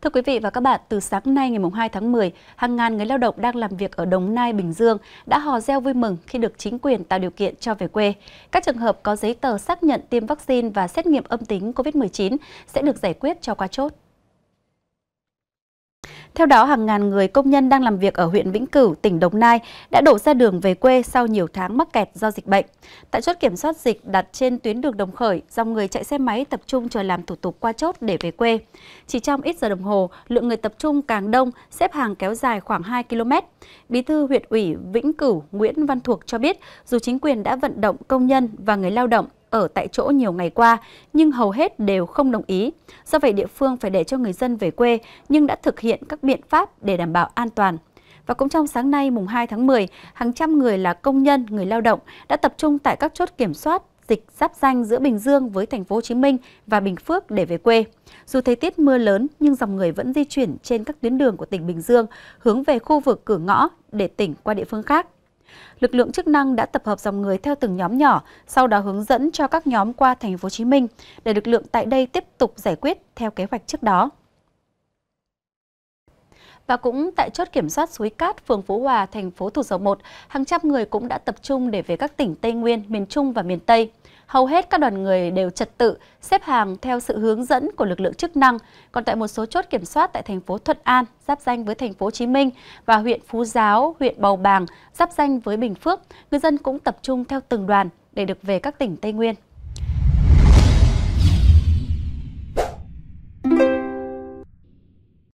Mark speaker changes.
Speaker 1: Thưa quý vị và các bạn, từ sáng nay ngày 2 tháng 10, hàng ngàn người lao động đang làm việc ở Đồng Nai, Bình Dương đã hò reo vui mừng khi được chính quyền tạo điều kiện cho về quê. Các trường hợp có giấy tờ xác nhận tiêm vaccine và xét nghiệm âm tính COVID-19 sẽ được giải quyết cho qua chốt. Theo đó, hàng ngàn người công nhân đang làm việc ở huyện Vĩnh Cửu, tỉnh Đồng Nai đã đổ ra đường về quê sau nhiều tháng mắc kẹt do dịch bệnh. Tại chốt kiểm soát dịch đặt trên tuyến đường Đồng Khởi, dòng người chạy xe máy tập trung chờ làm thủ tục qua chốt để về quê. Chỉ trong ít giờ đồng hồ, lượng người tập trung càng đông, xếp hàng kéo dài khoảng 2 km. Bí thư huyện ủy Vĩnh Cửu Nguyễn Văn Thuộc cho biết, dù chính quyền đã vận động công nhân và người lao động ở tại chỗ nhiều ngày qua, nhưng hầu hết đều không đồng ý. Do vậy, địa phương phải để cho người dân về quê, nhưng đã thực hiện các biện pháp để đảm bảo an toàn. Và cũng trong sáng nay mùng 2 tháng 10, hàng trăm người là công nhân, người lao động đã tập trung tại các chốt kiểm soát dịch giáp danh giữa Bình Dương với thành phố Hồ Chí Minh và Bình Phước để về quê. Dù thời tiết mưa lớn nhưng dòng người vẫn di chuyển trên các tuyến đường của tỉnh Bình Dương hướng về khu vực cửa ngõ để tỉnh qua địa phương khác. Lực lượng chức năng đã tập hợp dòng người theo từng nhóm nhỏ, sau đó hướng dẫn cho các nhóm qua thành phố Hồ Chí Minh để lực lượng tại đây tiếp tục giải quyết theo kế hoạch trước đó. Và cũng tại chốt kiểm soát suối Cát, phường Phú Hòa, thành phố Thủ Dầu Một, hàng trăm người cũng đã tập trung để về các tỉnh Tây Nguyên, miền Trung và miền Tây hầu hết các đoàn người đều trật tự, xếp hàng theo sự hướng dẫn của lực lượng chức năng. Còn tại một số chốt kiểm soát tại thành phố Thuận An, giáp danh với thành phố Hồ Chí Minh và huyện Phú Giáo, huyện Bầu Bàng, giáp danh với Bình Phước, người dân cũng tập trung theo từng đoàn để được về các tỉnh Tây Nguyên.